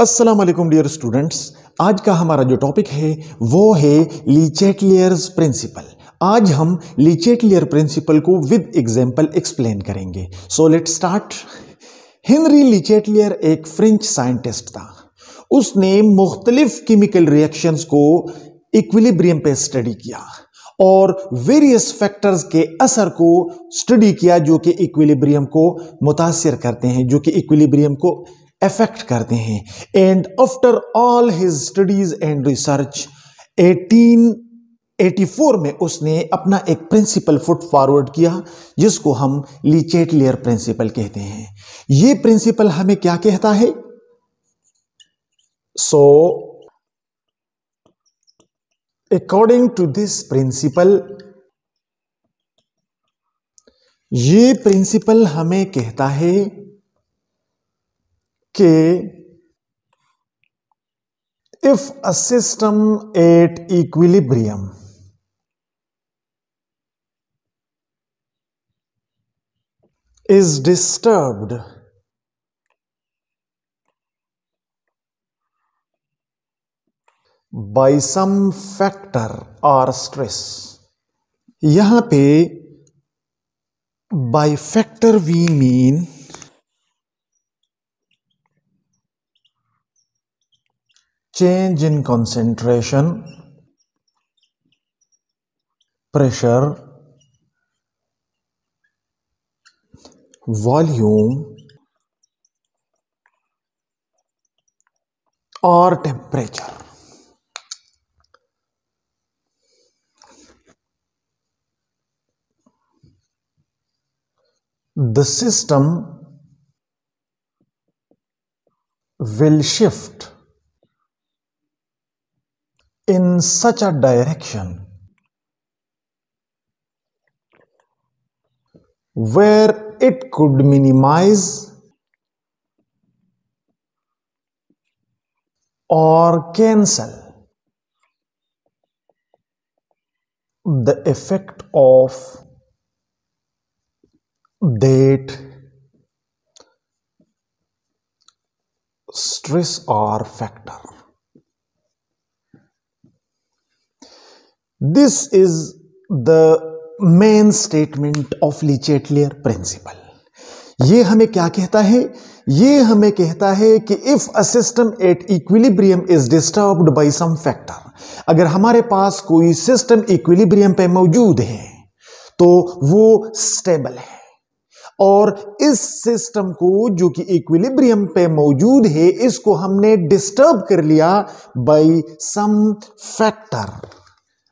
Aslam dear students आज का हमारा जो टॉपिक है वो है लीचेटलियर्स प्रिंसिपल आज हम लीचेटलियर प्रिंसिपल को विद एग्जाम्पल एक्सप्लेन करेंगे so let start Henry Le Chatelier एक फ्रेंच साइंटिस्ट था उसने मुख्तलिफ केमिकल रिएक्शंस को इक्विलिब्रियम पे स्टडी किया और वेरियस फैक्टर्स के असर को स्टडी किया जो कि इक्विलिब्रियम को मुतासर करते हैं जो कि इक्विलिब्रियम को अफेक्ट करते हैं and after all his studies and research 1884 में उसने अपना एक प्रिंसिपल फुट फॉरवर्ड किया जिसको हम लीचेट लेयर प्रिंसिपल कहते हैं ये प्रिंसिपल हमें क्या कहता है so according to this principle ये प्रिंसिपल हमें कहता है कि if a system at equilibrium is disturbed by some factor or stress यहां पे by factor we mean change in concentration, pressure, volume, or temperature. The system will shift such a direction where it could minimize or cancel the effect of that stress or factor. This is the main statement of Le Chatelier principle ये हमें क्या कहता है ये हमें कहता है कि if a system at equilibrium is disturbed by some factor अगर हमारे पास कोई सिस्टम इक्विलिब्रियम पे मौजूद है तो वो स्टेबल है और इस सिस्टम को जो कि इक्विलिब्रियम पे मौजूद है इसको हमने डिस्टर्ब कर लिया बाय सम फैक्टर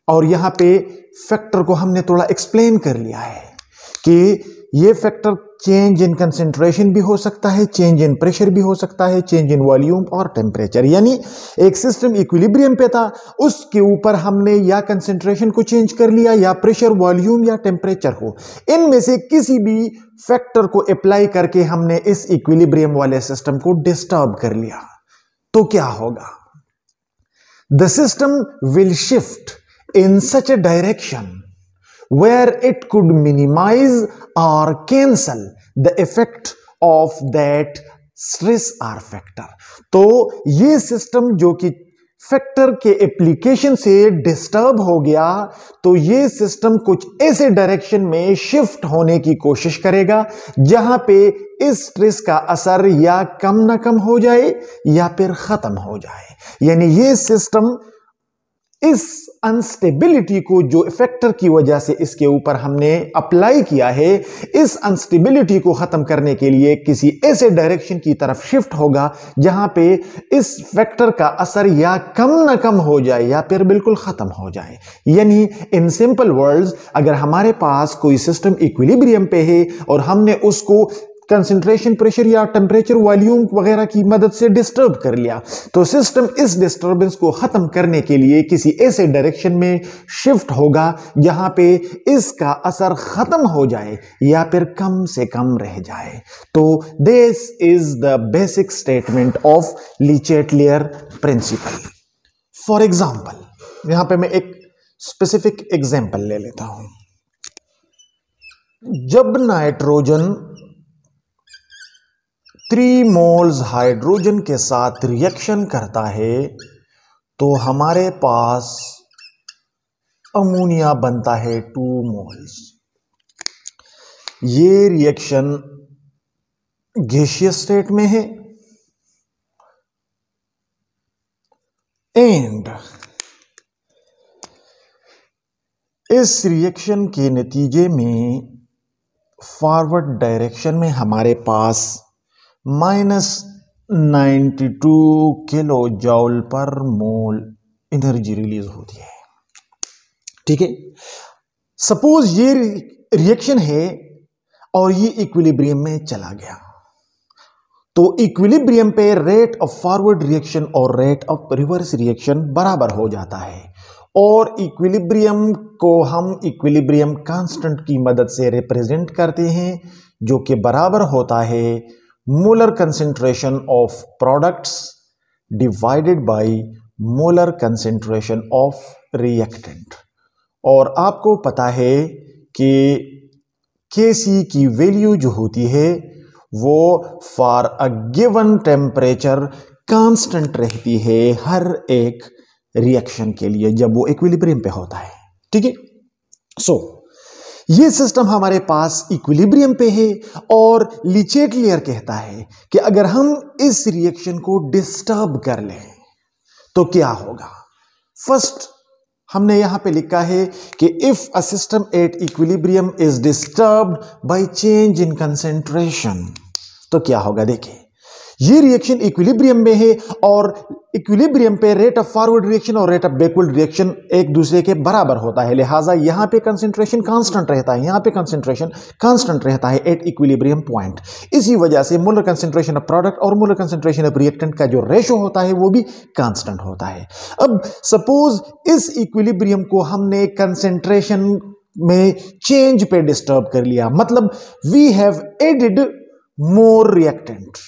और यहां पे फैक्टर को हमने थोड़ा एक्सप्लेन कर लिया है कि ये फैक्टर चेंज इन कंसेंट्रेशन भी हो सकता है चेंज इन प्रेशर भी हो सकता है चेंज इन वॉल्यूम और टेम्परेचर यानी एक सिस्टम इक्विलिब्रियम पे था उसके ऊपर हमने या कंसेंट्रेशन को चेंज कर लिया या प्रेशर वॉल्यूम या टेम्परेचर को इनमें से किसी भी फैक्टर को अप्लाई करके हमने इस इक्विलिब्रियम वाले सिस्टम को डिस्टर्ब कर लिया तो क्या होगा the system will shift in such a direction where it could minimize or cancel the effect of that stress R factor. तो ये system जो कि फैक्टर के एप्लीकेशन से डिस्टर्ब हो गया तो ये सिस्टम कुछ ऐसे डायरेक्शन में शिफ्ट होने की कोशिश करेगा जहां पे इस स्ट्रेस का असर या कम ना कम हो जाए या फिर खत्म हो जाए यानी ये सिस्टम इस अनस्टेबिलिटी को जो फैक्टर की वजह से इसके ऊपर हमने अप्लाई किया है इस अनस्टेबिलिटी को ख़त्म करने के लिए किसी ऐसे डायरेक्शन की तरफ शिफ्ट होगा जहां पे इस फैक्टर का असर या कम ना कम हो जाए या फिर बिल्कुल ख़त्म हो जाए यानी इन सिंपल वर्ड्स अगर हमारे पास कोई सिस्टम इक्विलिब्रियम पे है और हमने उसको कंसंट्रेशन प्रेशर या टेम्परेचर वॉल्यूम वगैरह की मदद से डिस्टर्ब कर लिया तो सिस्टम इस डिस्टर्बेंस को ख़त्म करने के लिए किसी ऐसे डायरेक्शन में शिफ्ट होगा जहां पे इसका असर ख़त्म हो जाए या फिर कम से कम रह जाए तो this is the basic statement of Le Chatelier principle for example यहां पे मैं एक स्पेसिफिक एग्जाम्पल ले लेता हूं जब नाइट्रोजन थ्री मोल्स हाइड्रोजन के साथ रिएक्शन करता है तो हमारे पास अमोनिया बनता है टू मोल्स ये रिएक्शन गैशियस स्टेट में है एंड इस रिएक्शन के नतीजे में फॉरवर्ड डायरेक्शन में हमारे पास minus two kilo joule per mole energy release होती है ठीक है सपोज ये रिएक्शन है और ये इक्विलिब्रियम में चला गया तो इक्विलिब्रियम पे रेट ऑफ फॉरवर्ड रिएक्शन और रेट ऑफ रिवर्स रिएक्शन बराबर हो जाता है और इक्विलिब्रियम को हम इक्विलिब्रियम कांस्टेंट की मदद से रिप्रेजेंट करते हैं जो कि बराबर होता है molar concentration of products divided by molar concentration of reactant और आपको पता है कि के सी की वैल्यू जो होती है वो for a given temperature constant रहती है हर एक रिएक्शन के लिए जब वो इक्विलिब्रियम पे होता है ठीक है सो ये सिस्टम हमारे पास इक्विलिब्रियम पे है और लिचेट लेयर कहता है कि अगर हम इस रिएक्शन को डिस्टर्ब कर लें तो क्या होगा फर्स्ट हमने यहां पे लिखा है कि if a system at equilibrium is disturb by change in concentration तो क्या होगा देखिए ये रिएक्शन इक्विलिब्रियम में है और इक्विलिब्रियम पे रेट ऑफ फॉरवर्ड रिएक्शन और रेट ऑफ बैकवर्ड रिएक्शन एक दूसरे के बराबर होता है लिहाजा यहां पे कंसेंट्रेशन कांस्टेंट रहता है यहाँ पे कंसेंट्रेशन कांस्टेंट रहता है एट इक्विलिब्रियम पॉइंट इसी वजह से मोलर कंसेंट्रेशन ऑफ प्रोडक्ट और मोलर कंसेंट्रेशन ऑफ रिएक्टेंट का जो रेशो होता है वो भी कांस्टेंट होता है अब सपोज इस इक्विलिब्रियम को हमने कंसेंट्रेशन में चेंज पे डिस्टर्ब कर लिया मतलब we have added more reactant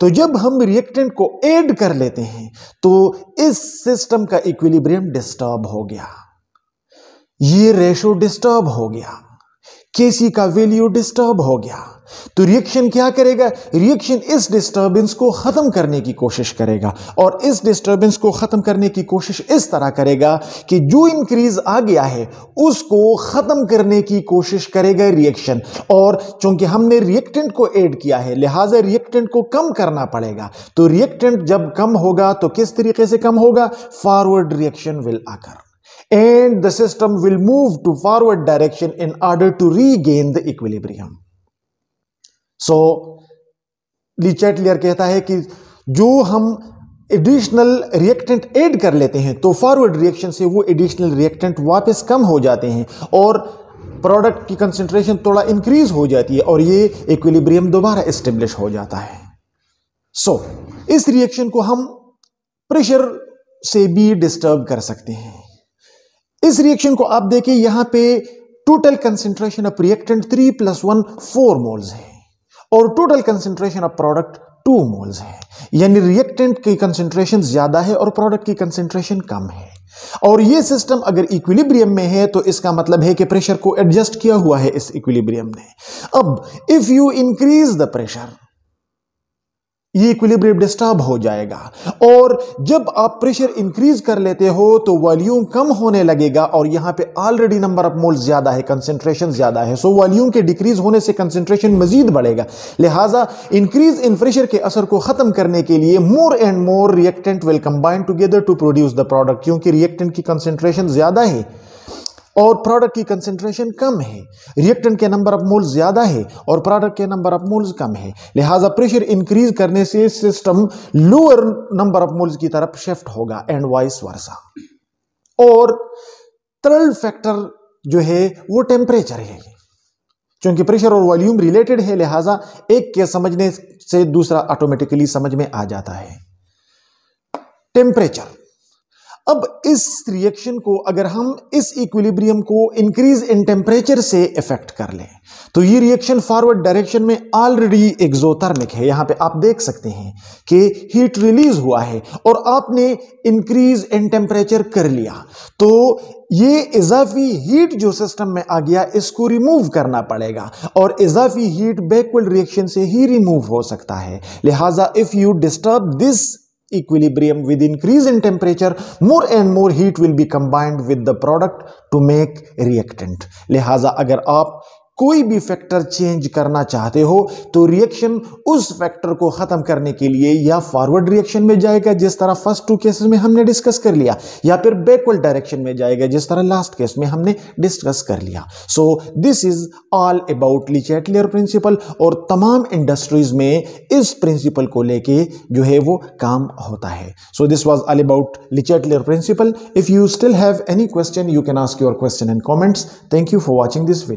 तो जब हम रिएक्टेंट को ऐड कर लेते हैं तो इस सिस्टम का इक्विलिब्रियम डिस्टर्ब हो गया ये रेशो डिस्टर्ब हो गया केसी का वैल्यू डिस्टर्ब हो गया तो रिएक्शन क्या करेगा रिएक्शन इस डिस्टरबेंस को ख़त्म करने की कोशिश करेगा और इस डिस्टरबेंस को ख़त्म करने की कोशिश इस तरह करेगा कि जो इंक्रीज आ गया है उसको ख़त्म करने की कोशिश करेगा रिएक्शन और चूंकि हमने रिएक्टेंट को ऐड किया है लिहाजा रिएक्टेंट को कम करना पड़ेगा तो रिएक्टेंट जब कम होगा तो किस तरीके से कम होगा फॉरवर्ड रिएक्शन विल आकर and the system will move to forward direction in order to regain the equilibrium. So Le Chatelier कहता है कि जो हम एडिशनल रिएक्टेंट ऐड कर लेते हैं तो फॉरवर्ड रिएक्शन से वो एडिशनल रिएक्टेंट वापस कम हो जाते हैं और प्रोडक्ट की कंसेंट्रेशन थोड़ा इंक्रीज हो जाती है और ये इक्विलिब्रियम दोबारा इस्टेब्लिश हो जाता है सो so, इस रिएक्शन को हम प्रेशर से भी डिस्टर्ब कर सकते हैं इस रिएक्शन को आप देखिए यहां पे total concentration of reactant three plus one four moles है और total concentration of product two moles है यानी रिएक्टेंट की कंसेंट्रेशन ज्यादा है और प्रोडक्ट की कंसेंट्रेशन कम है और यह सिस्टम अगर इक्विलिब्रियम में है तो इसका मतलब है कि प्रेशर को एडजस्ट किया हुआ है इस इक्विलिब्रियम ने अब if you increase the pressure ये इक्विलिब्रियम डिस्टर्ब हो जाएगा और जब आप प्रेशर इंक्रीज कर लेते हो तो वॉल्यूम कम होने लगेगा और यहां पे ऑलरेडी नंबर ऑफ मोल्स ज्यादा है कंसेंट्रेशन ज्यादा है सो वॉल्यूम के डिक्रीज होने से कंसेंट्रेशन मजीद बढ़ेगा लिहाजा इंक्रीज इन प्रेशर के असर को खत्म करने के लिए more and more reactant will combine together to produce the product क्योंकि रिएक्टेंट की कंसेंट्रेशन ज्यादा है और प्रोडक्ट की कंसेंट्रेशन कम है रिएक्टेंट के नंबर ऑफ मोल्स ज़्यादा है और प्रोडक्ट के नंबर ऑफ मोल्स कम है लिहाजा प्रेशर इंक्रीज करने से system lower number of moles की तरफ शिफ्ट होगा एंड वाइस वर्षा और तरल फैक्टर जो है वो टेम्परेचर है क्योंकि प्रेशर और वॉल्यूम रिलेटेड है लिहाजा एक के समझने से दूसरा ऑटोमेटिकली समझ में आ जाता है टेम्परेचर अब इस रिएक्शन को अगर हम इस इक्विलिब्रियम को इंक्रीज इन टेम्परेचर से इफेक्ट कर लें तो ये रिएक्शन फॉरवर्ड डायरेक्शन में ऑलरेडी एक्जोथर्मिक है यहां पे आप देख सकते हैं कि हीट रिलीज हुआ है और आपने इंक्रीज इन टेम्परेचर कर लिया तो ये इजाफी हीट जो सिस्टम में आ गया इसको रिमूव करना पड़ेगा और इजाफी हीट बैकवर्ड रिएक्शन से ही रिमूव हो सकता है लिहाजा if you disturb this equilibrium with increase in temperature more and more heat will be combined with the product to make reactant lehaza agar aap कोई भी फैक्टर चेंज करना चाहते हो तो रिएक्शन उस फैक्टर को ख़त्म करने के लिए या फॉरवर्ड रिएक्शन में जाएगा जिस तरह फर्स्ट टू केसेस में हमने डिस्कस कर लिया या फिर बैकवर्ड डायरेक्शन में जाएगा जिस तरह लास्ट केस में हमने डिस्कस कर लिया so this is all about Le Chatelier principle और तमाम इंडस्ट्रीज में इस प्रिंसिपल को लेके जो है वो काम होता है so this was all about Le Chatelier principle if you still have any question you can ask your question and comments thank you for watching this video